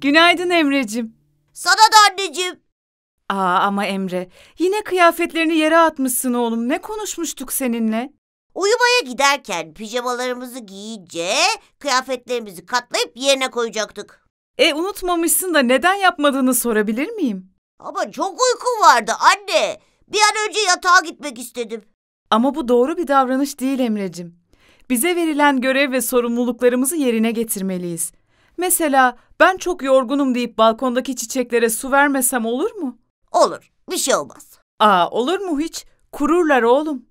Günaydın Emre'cim. Sana da anneciğim. Aa ama Emre, yine kıyafetlerini yere atmışsın oğlum. Ne konuşmuştuk seninle? Uyumaya giderken pijamalarımızı giyince kıyafetlerimizi katlayıp yerine koyacaktık. E unutmamışsın da neden yapmadığını sorabilir miyim? Ama çok uykum vardı anne. Bir an önce yatağa gitmek istedim. Ama bu doğru bir davranış değil Emre'cim. Bize verilen görev ve sorumluluklarımızı yerine getirmeliyiz. Mesela ben çok yorgunum deyip balkondaki çiçeklere su vermesem olur mu? Olur. Bir şey olmaz. Aa olur mu hiç? Kururlar oğlum.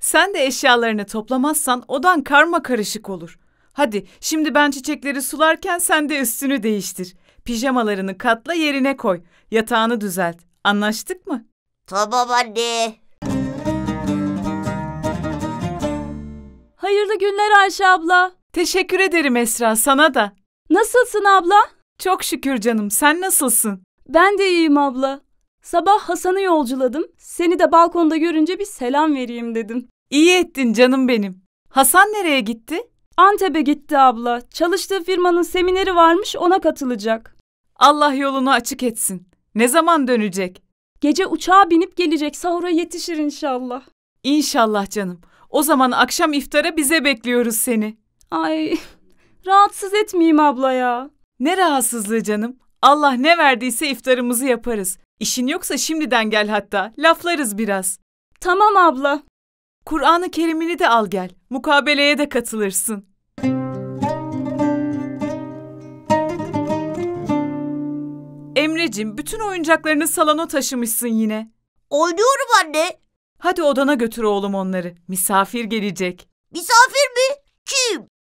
Sen de eşyalarını toplamazsan odan karma karışık olur. Hadi şimdi ben çiçekleri sularken sen de üstünü değiştir. Pijamalarını katla yerine koy. Yatağını düzelt. Anlaştık mı? Tamam anne. Hayırlı günler Ayşe abla. Teşekkür ederim Esra sana da. Nasılsın abla? Çok şükür canım. Sen nasılsın? Ben de iyiyim abla. Sabah Hasan'ı yolculadım. Seni de balkonda görünce bir selam vereyim dedim. İyi ettin canım benim. Hasan nereye gitti? Antep'e gitti abla. Çalıştığı firmanın semineri varmış ona katılacak. Allah yolunu açık etsin. Ne zaman dönecek? Gece uçağa binip gelecek. Sahura yetişir inşallah. İnşallah canım. O zaman akşam iftara bize bekliyoruz seni. Ay Rahatsız etmeyeyim ablaya. Ne rahatsızlığı canım. Allah ne verdiyse iftarımızı yaparız. İşin yoksa şimdiden gel hatta. Laflarız biraz. Tamam abla. Kur'an-ı Kerim'ini de al gel. Mukabeleye de katılırsın. Emre'cim bütün oyuncaklarını salona taşımışsın yine. Oynuyorum anne. Hadi odana götür oğlum onları. Misafir gelecek. Misafir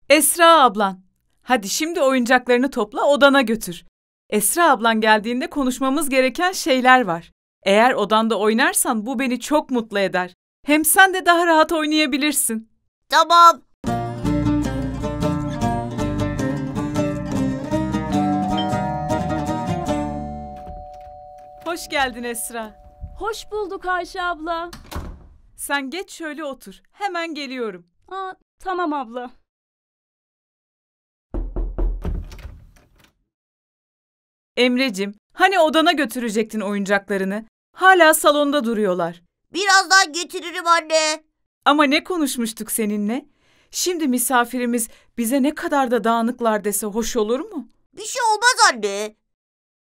Esra ablan. Hadi şimdi oyuncaklarını topla odana götür. Esra ablan geldiğinde konuşmamız gereken şeyler var. Eğer odanda oynarsan bu beni çok mutlu eder. Hem sen de daha rahat oynayabilirsin. Tamam. Hoş geldin Esra. Hoş bulduk Ayşe abla. Sen geç şöyle otur. Hemen geliyorum. Aa, tamam abla. Emrecim, hani odana götürecektin oyuncaklarını? Hala salonda duruyorlar. Birazdan getiririm anne. Ama ne konuşmuştuk seninle? Şimdi misafirimiz bize ne kadar da dağınıklar dese hoş olur mu? Bir şey olmaz anne.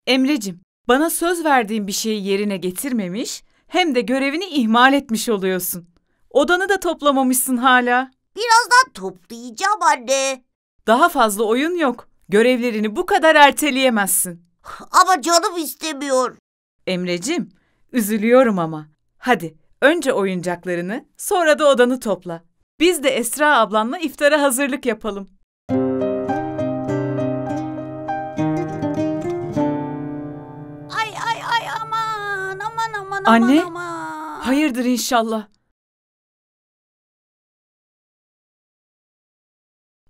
Emrecim, bana söz verdiğin bir şeyi yerine getirmemiş, hem de görevini ihmal etmiş oluyorsun. Odanı da toplamamışsın hala. Birazdan toplayacağım anne. Daha fazla oyun yok. Görevlerini bu kadar erteleyemezsin. Ama canım istemiyor. Emrecim, üzülüyorum ama. Hadi önce oyuncaklarını, sonra da odanı topla. Biz de Esra ablanla iftara hazırlık yapalım. Ay ay ay aman aman aman Anne, aman aman. hayırdır inşallah.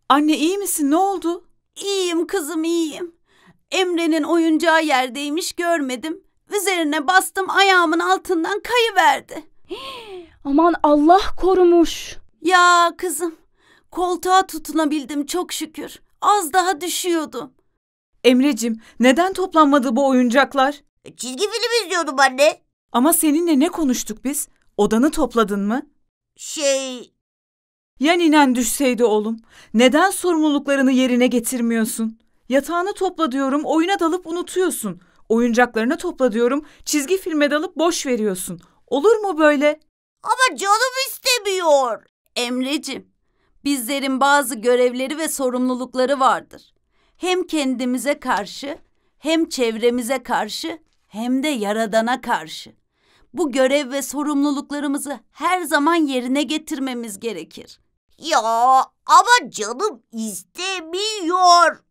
Anne iyi misin? Ne oldu? İyiyim kızım iyiyim. Emre'nin oyuncağı yerdeymiş görmedim. Üzerine bastım ayağımın altından kayıverdi. aman Allah korumuş. Ya kızım koltuğa tutunabildim çok şükür. Az daha düşüyordum. Emrecim neden toplanmadı bu oyuncaklar? E, çizgi film izliyordum anne. Ama seninle ne konuştuk biz? Odanı topladın mı? Şey... Ya ninen düşseydi oğlum? Neden sorumluluklarını yerine getirmiyorsun? Yatağını topla diyorum, oyuna dalıp unutuyorsun. Oyuncaklarını topla diyorum, çizgi filme dalıp boş veriyorsun. Olur mu böyle? Ama canım istemiyor. Emreciğim, bizlerin bazı görevleri ve sorumlulukları vardır. Hem kendimize karşı, hem çevremize karşı, hem de yaradana karşı. Bu görev ve sorumluluklarımızı her zaman yerine getirmemiz gerekir. Ya ama canım istemiyor.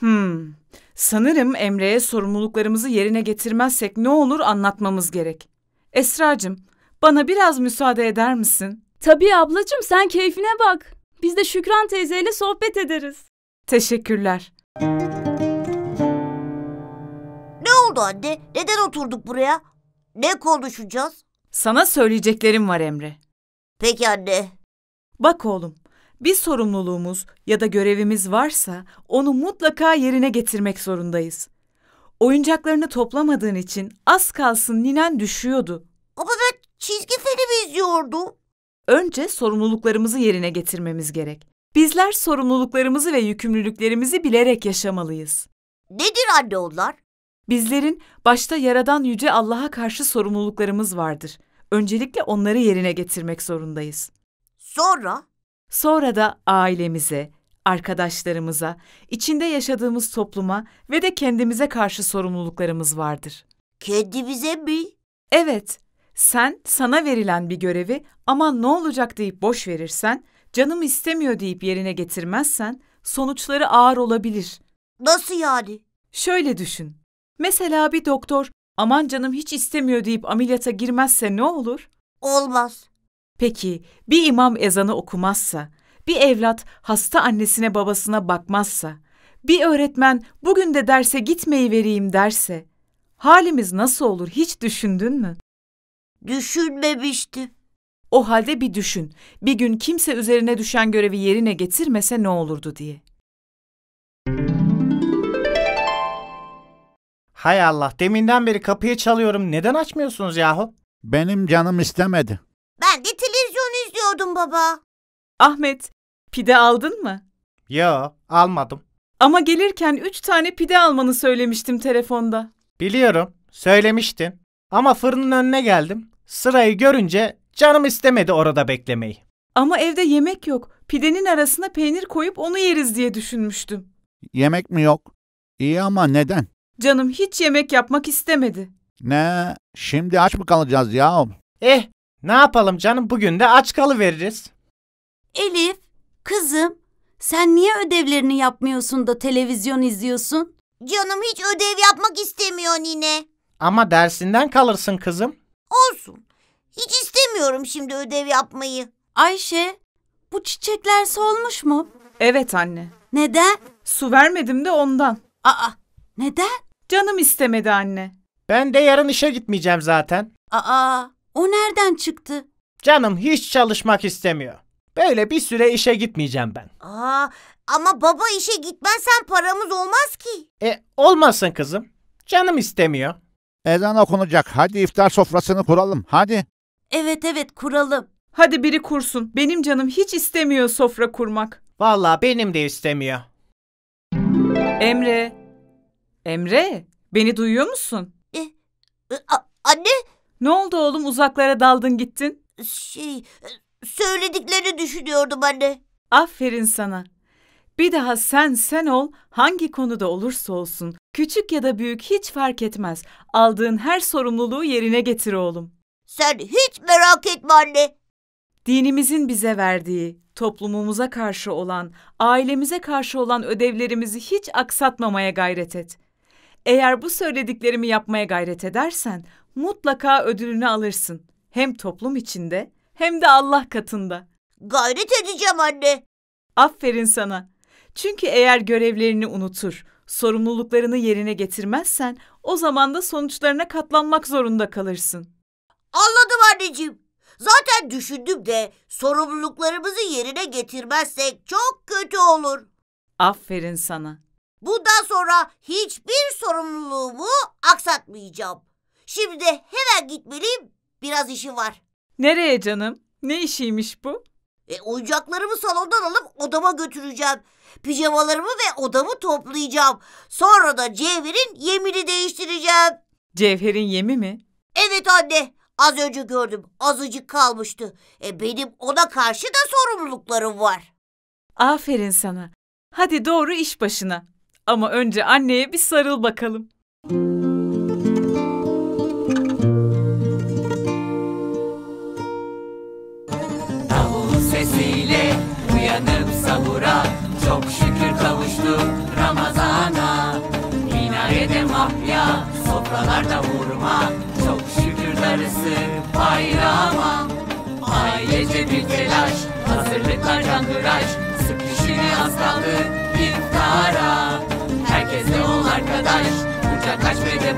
Hmm. Sanırım Emre'ye sorumluluklarımızı yerine getirmezsek ne olur anlatmamız gerek. Esracığım, bana biraz müsaade eder misin? Tabii ablacığım sen keyfine bak. Biz de Şükran teyzeyle sohbet ederiz. Teşekkürler. Ne oldu anne? Neden oturduk buraya? Ne konuşacağız? Sana söyleyeceklerim var Emre. Peki anne. Bak oğlum, bir sorumluluğumuz ya da görevimiz varsa onu mutlaka yerine getirmek zorundayız. Oyuncaklarını toplamadığın için az kalsın ninen düşüyordu. Ama ben çizgi film izliyordum. Önce sorumluluklarımızı yerine getirmemiz gerek. Bizler sorumluluklarımızı ve yükümlülüklerimizi bilerek yaşamalıyız. Nedir anne onlar? Bizlerin başta Yaradan Yüce Allah'a karşı sorumluluklarımız vardır. Öncelikle onları yerine getirmek zorundayız. Sonra? Sonra da ailemize, arkadaşlarımıza, içinde yaşadığımız topluma ve de kendimize karşı sorumluluklarımız vardır. Kendimize mi? Evet. Sen sana verilen bir görevi ama ne olacak deyip boş verirsen, canım istemiyor deyip yerine getirmezsen sonuçları ağır olabilir. Nasıl yani? Şöyle düşün. Mesela bir doktor aman canım hiç istemiyor deyip ameliyata girmezse ne olur? Olmaz. Peki bir imam ezanı okumazsa, bir evlat hasta annesine babasına bakmazsa, bir öğretmen bugün de derse gitmeyi vereyim derse, halimiz nasıl olur hiç düşündün mü? Düşünmemiştim. O halde bir düşün. Bir gün kimse üzerine düşen görevi yerine getirmese ne olurdu diye. Hay Allah, deminden beri kapıyı çalıyorum. Neden açmıyorsunuz yahu? Benim canım istemedi. Ben de alıyordun baba. Ahmet, pide aldın mı? Yo, almadım. Ama gelirken üç tane pide almanı söylemiştim telefonda. Biliyorum, söylemiştin. Ama fırının önüne geldim. Sırayı görünce canım istemedi orada beklemeyi. Ama evde yemek yok. Pidenin arasına peynir koyup onu yeriz diye düşünmüştüm. Yemek mi yok? İyi ama neden? Canım hiç yemek yapmak istemedi. Ne? Şimdi aç mı kalacağız ya? Eh, ne yapalım canım bugün de aç kalı veririz. Elif, kızım sen niye ödevlerini yapmıyorsun da televizyon izliyorsun? Canım hiç ödev yapmak istemiyor nine. Ama dersinden kalırsın kızım. Olsun. Hiç istemiyorum şimdi ödev yapmayı. Ayşe, bu çiçekler solmuş mu? Evet anne. Neden? Su vermedim de ondan. Aa, neden? Canım istemedi anne. Ben de yarın işe gitmeyeceğim zaten. Aa, o nereden çıktı? Canım hiç çalışmak istemiyor. Böyle bir süre işe gitmeyeceğim ben. Aa, ama baba işe gitmezsen paramız olmaz ki. E olmasın kızım. Canım istemiyor. Ezan okunacak. Hadi iftar sofrasını kuralım. Hadi. Evet evet kuralım. Hadi biri kursun. Benim canım hiç istemiyor sofra kurmak. Vallahi benim de istemiyor. Emre. Emre, beni duyuyor musun? E, e, a- anne ne oldu oğlum uzaklara daldın gittin? Şey, söylediklerini düşünüyordum anne. Aferin sana. Bir daha sen sen ol, hangi konuda olursa olsun, küçük ya da büyük hiç fark etmez. Aldığın her sorumluluğu yerine getir oğlum. Sen hiç merak etme anne. Dinimizin bize verdiği, toplumumuza karşı olan, ailemize karşı olan ödevlerimizi hiç aksatmamaya gayret et. Eğer bu söylediklerimi yapmaya gayret edersen mutlaka ödülünü alırsın. Hem toplum içinde hem de Allah katında. Gayret edeceğim anne. Aferin sana. Çünkü eğer görevlerini unutur, sorumluluklarını yerine getirmezsen o zaman da sonuçlarına katlanmak zorunda kalırsın. Anladım anneciğim. Zaten düşündüm de sorumluluklarımızı yerine getirmezsek çok kötü olur. Aferin sana. Bundan sonra hiçbir sorumluluğumu aksatmayacağım. Şimdi hemen gitmeliyim. Biraz işim var. Nereye canım? Ne işiymiş bu? E, oyuncaklarımı salondan alıp odama götüreceğim. Pijamalarımı ve odamı toplayacağım. Sonra da Cevher'in yemini değiştireceğim. Cevher'in yemi mi? Evet anne. Az önce gördüm. Azıcık kalmıştı. E, benim ona karşı da sorumluluklarım var. Aferin sana. Hadi doğru iş başına. Ama önce anneye bir sarıl bakalım. Davul sesiyle uyanıp sahura çok şükür kavuştuk Ramazana. Minarede mahya, sofralarda vurma, çok şükür darısı bayrama. Ailece bir telaş, hazırlıklar candıraş, sık dişini az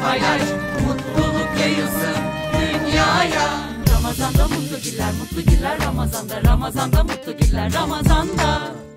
paylaş Mutluluk yayılsın dünyaya Ramazanda mutlu günler mutlu günler Ramazanda Ramazanda mutlu günler Ramazanda